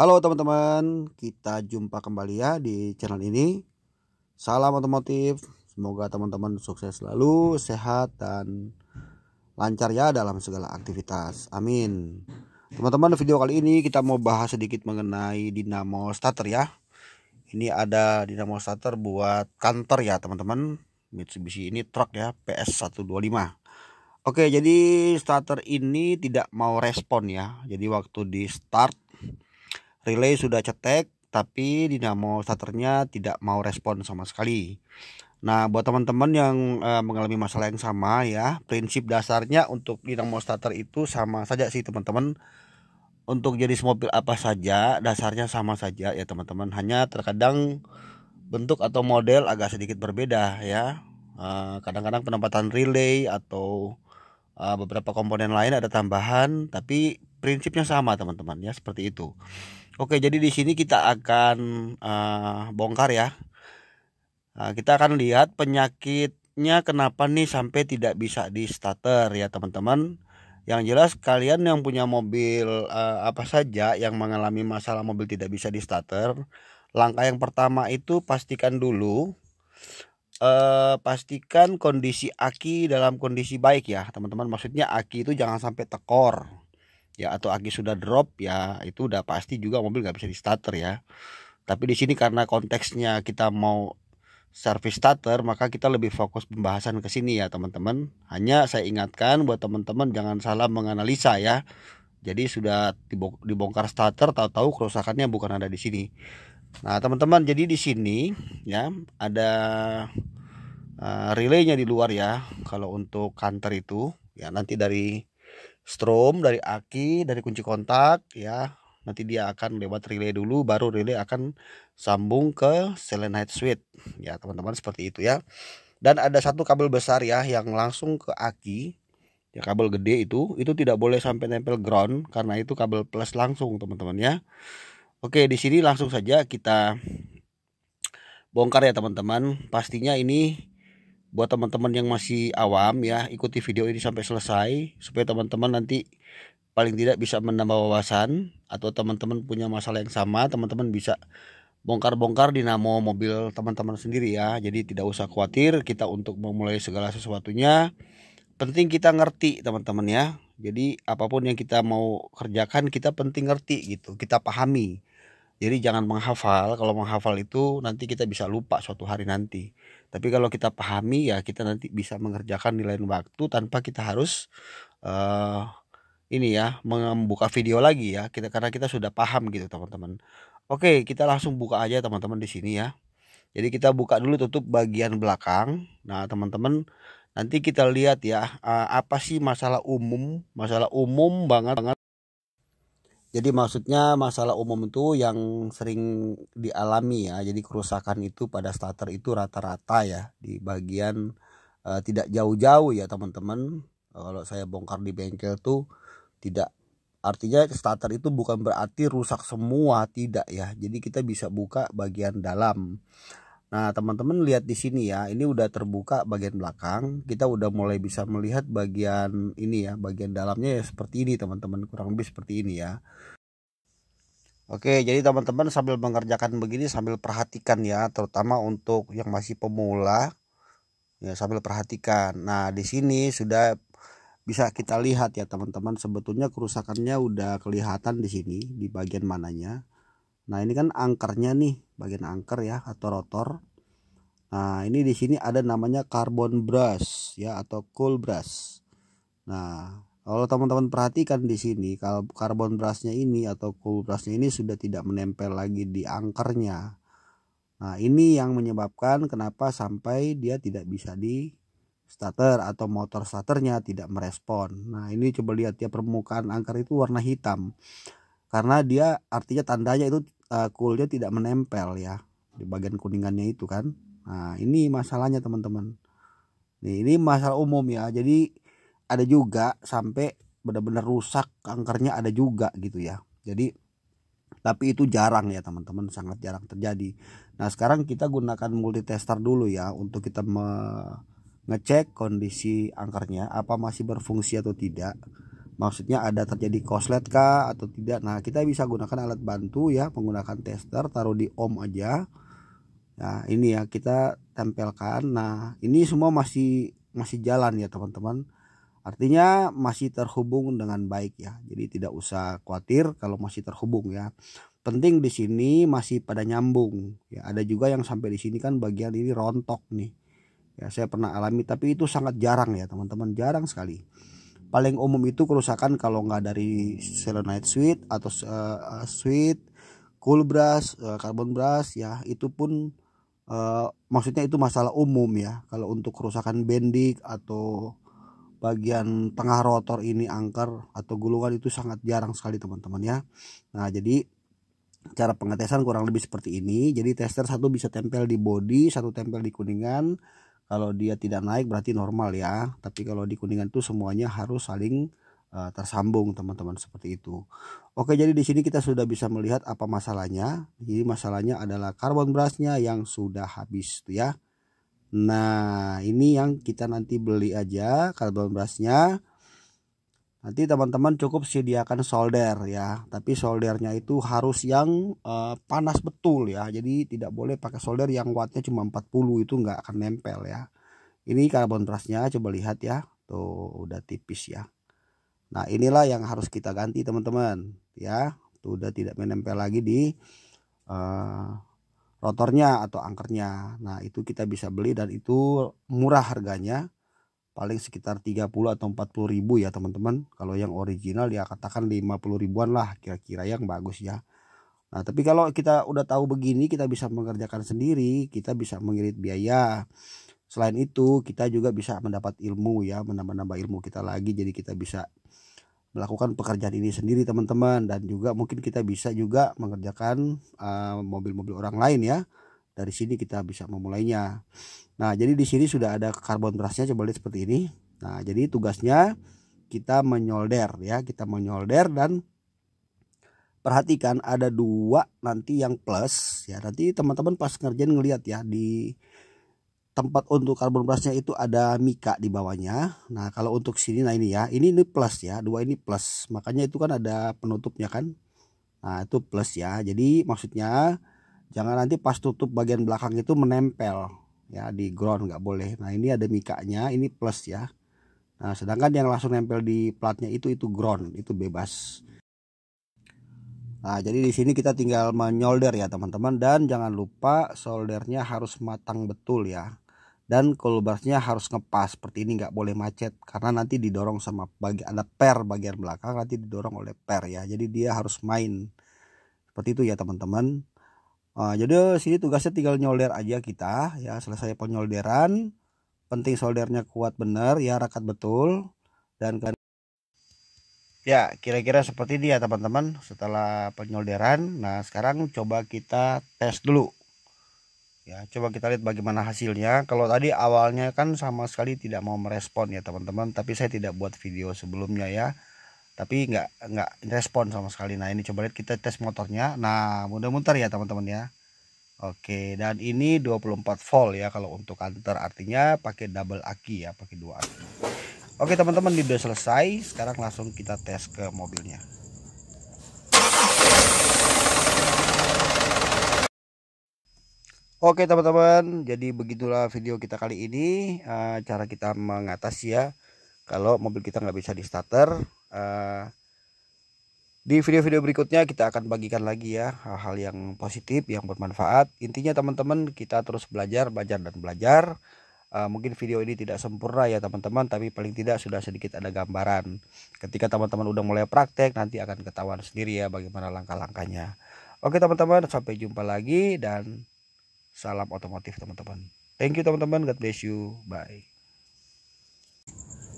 Halo teman-teman, kita jumpa kembali ya di channel ini. Salam otomotif, semoga teman-teman sukses selalu, sehat dan lancar ya dalam segala aktivitas. Amin. Teman-teman, video kali ini kita mau bahas sedikit mengenai dinamo starter ya. Ini ada dinamo starter buat kantor ya, teman-teman. Mitsubishi ini truk ya, PS125. Oke, jadi starter ini tidak mau respon ya. Jadi waktu di start relay sudah cetek tapi dinamo starternya tidak mau respon sama sekali. Nah, buat teman-teman yang e, mengalami masalah yang sama ya, prinsip dasarnya untuk dinamo starter itu sama saja sih teman-teman. Untuk jenis mobil apa saja, dasarnya sama saja ya teman-teman. Hanya terkadang bentuk atau model agak sedikit berbeda ya. Eh, kadang-kadang penempatan relay atau eh, beberapa komponen lain ada tambahan, tapi prinsipnya sama teman-teman ya seperti itu. Oke, jadi di sini kita akan uh, bongkar ya. Uh, kita akan lihat penyakitnya kenapa nih sampai tidak bisa di starter ya teman-teman. Yang jelas kalian yang punya mobil uh, apa saja yang mengalami masalah mobil tidak bisa di starter, langkah yang pertama itu pastikan dulu uh, pastikan kondisi aki dalam kondisi baik ya teman-teman. Maksudnya aki itu jangan sampai tekor ya atau aki sudah drop ya itu udah pasti juga mobil nggak bisa di starter ya tapi di sini karena konteksnya kita mau service starter maka kita lebih fokus pembahasan ke sini ya teman-teman hanya saya ingatkan buat teman-teman jangan salah menganalisa ya jadi sudah dibongkar starter tahu-tahu kerusakannya bukan ada di sini nah teman-teman jadi di sini ya ada uh, relaynya di luar ya kalau untuk kanter itu ya nanti dari strom dari aki dari kunci kontak ya nanti dia akan lewat relay dulu baru relay akan sambung ke selenite switch ya teman-teman seperti itu ya dan ada satu kabel besar ya yang langsung ke aki ya kabel gede itu itu tidak boleh sampai nempel ground karena itu kabel plus langsung teman-teman ya oke di sini langsung saja kita bongkar ya teman-teman pastinya ini buat teman-teman yang masih awam ya ikuti video ini sampai selesai supaya teman-teman nanti paling tidak bisa menambah wawasan atau teman-teman punya masalah yang sama teman-teman bisa bongkar-bongkar dinamo mobil teman-teman sendiri ya jadi tidak usah khawatir kita untuk memulai segala sesuatunya penting kita ngerti teman-teman ya jadi apapun yang kita mau kerjakan kita penting ngerti gitu kita pahami jadi jangan menghafal kalau menghafal itu nanti kita bisa lupa suatu hari nanti tapi kalau kita pahami ya kita nanti bisa mengerjakan di lain waktu tanpa kita harus uh, ini ya membuka video lagi ya kita karena kita sudah paham gitu teman-teman. Oke, kita langsung buka aja teman-teman di sini ya. Jadi kita buka dulu tutup bagian belakang. Nah, teman-teman nanti kita lihat ya eh, apa sih masalah umum, masalah umum banget banget jadi maksudnya masalah umum itu yang sering dialami ya. Jadi kerusakan itu pada starter itu rata-rata ya di bagian uh, tidak jauh-jauh ya teman-teman. Kalau saya bongkar di bengkel tuh tidak artinya starter itu bukan berarti rusak semua tidak ya. Jadi kita bisa buka bagian dalam. Nah, teman-teman lihat di sini ya, ini udah terbuka bagian belakang. Kita udah mulai bisa melihat bagian ini ya, bagian dalamnya ya seperti ini teman-teman, kurang lebih seperti ini ya. Oke, jadi teman-teman sambil mengerjakan begini sambil perhatikan ya, terutama untuk yang masih pemula ya sambil perhatikan. Nah, di sini sudah bisa kita lihat ya teman-teman, sebetulnya kerusakannya udah kelihatan di sini di bagian mananya. Nah, ini kan angkernya nih, bagian angker ya atau rotor. Nah, ini di sini ada namanya carbon brush ya atau cool brush. Nah, kalau teman-teman perhatikan di sini, kalau carbon brushnya ini atau cool brushnya ini sudah tidak menempel lagi di angkernya. Nah, ini yang menyebabkan kenapa sampai dia tidak bisa di starter atau motor starternya tidak merespon. Nah, ini coba lihat ya permukaan angker itu warna hitam. Karena dia artinya tandanya itu uh, coolnya tidak menempel ya di bagian kuningannya itu kan nah ini masalahnya teman-teman nih ini masalah umum ya jadi ada juga sampai benar-benar rusak kankernya ada juga gitu ya jadi tapi itu jarang ya teman-teman sangat jarang terjadi nah sekarang kita gunakan multitester dulu ya untuk kita mengecek kondisi angkernya apa masih berfungsi atau tidak maksudnya ada terjadi koslet kah atau tidak nah kita bisa gunakan alat bantu ya menggunakan tester taruh di ohm aja nah ini ya kita tempelkan nah ini semua masih masih jalan ya teman-teman artinya masih terhubung dengan baik ya jadi tidak usah khawatir kalau masih terhubung ya penting di sini masih pada nyambung ya ada juga yang sampai di sini kan bagian ini rontok nih ya saya pernah alami tapi itu sangat jarang ya teman-teman jarang sekali paling umum itu kerusakan kalau nggak dari selenite sweet atau uh, sweet cool brush uh, carbon brush ya itu pun uh, maksudnya itu masalah umum ya kalau untuk kerusakan bendik atau bagian tengah rotor ini angker atau gulungan itu sangat jarang sekali teman-teman ya nah jadi cara pengetesan kurang lebih seperti ini jadi tester satu bisa tempel di body satu tempel di kuningan kalau dia tidak naik berarti normal ya tapi kalau di kuningan itu semuanya harus saling uh, tersambung teman-teman seperti itu oke jadi di sini kita sudah bisa melihat apa masalahnya jadi masalahnya adalah karbon berasnya yang sudah habis tuh ya nah ini yang kita nanti beli aja karbon berasnya. Nanti teman-teman cukup sediakan solder ya, tapi soldernya itu harus yang uh, panas betul ya. Jadi tidak boleh pakai solder yang wattnya cuma 40 itu nggak akan nempel ya. Ini karbon brushnya coba lihat ya, tuh udah tipis ya. Nah inilah yang harus kita ganti teman-teman ya, tuh udah tidak menempel lagi di uh, rotornya atau angkernya. Nah itu kita bisa beli dan itu murah harganya paling sekitar 30 atau 40 ribu ya teman-teman kalau yang original ya katakan 50 ribuan lah kira-kira yang bagus ya Nah tapi kalau kita udah tahu begini kita bisa mengerjakan sendiri kita bisa mengirit biaya Selain itu kita juga bisa mendapat ilmu ya menambah-nambah ilmu kita lagi jadi kita bisa melakukan pekerjaan ini sendiri teman-teman dan juga mungkin kita bisa juga mengerjakan eh, mobil-mobil uh, orang lain ya dari sini kita bisa memulainya nah jadi di sini sudah ada karbon nya coba lihat seperti ini nah jadi tugasnya kita menyolder ya kita menyolder dan perhatikan ada dua nanti yang plus ya nanti teman-teman pas ngerjain ngelihat ya di tempat untuk karbon brushnya itu ada mika di bawahnya nah kalau untuk sini nah ini ya ini ini plus ya dua ini plus makanya itu kan ada penutupnya kan nah itu plus ya jadi maksudnya jangan nanti pas tutup bagian belakang itu menempel ya di ground nggak boleh nah ini ada mikanya ini plus ya nah sedangkan yang langsung nempel di platnya itu itu ground itu bebas nah jadi di sini kita tinggal menyolder ya teman-teman dan jangan lupa soldernya harus matang betul ya dan kolbarnya harus ngepas seperti ini nggak boleh macet karena nanti didorong sama bagian ada per bagian belakang nanti didorong oleh per ya jadi dia harus main seperti itu ya teman-teman Nah, jadi sini tugasnya tinggal nyolder aja kita ya selesai penyolderan penting soldernya kuat bener, ya rakat betul dan kan ya kira-kira seperti ini ya teman-teman setelah penyolderan nah sekarang coba kita tes dulu ya coba kita lihat bagaimana hasilnya kalau tadi awalnya kan sama sekali tidak mau merespon ya teman-teman tapi saya tidak buat video sebelumnya ya tapi nggak nggak respon sama sekali nah ini coba lihat kita tes motornya nah mudah muter ya teman-teman ya Oke dan ini 24 volt ya kalau untuk antar artinya pakai double aki ya pakai dua aki Oke teman-teman ini udah selesai sekarang langsung kita tes ke mobilnya Oke teman-teman, jadi begitulah video kita kali ini eh, cara kita mengatasi ya kalau mobil kita nggak bisa di starter Eh, di video-video berikutnya kita akan bagikan lagi ya hal-hal yang positif yang bermanfaat intinya teman-teman kita terus belajar belajar dan belajar eh, mungkin video ini tidak sempurna ya teman-teman tapi paling tidak sudah sedikit ada gambaran ketika teman-teman udah mulai praktek nanti akan ketahuan sendiri ya bagaimana langkah-langkahnya oke teman-teman sampai jumpa lagi dan salam otomotif teman-teman thank you teman-teman God bless you bye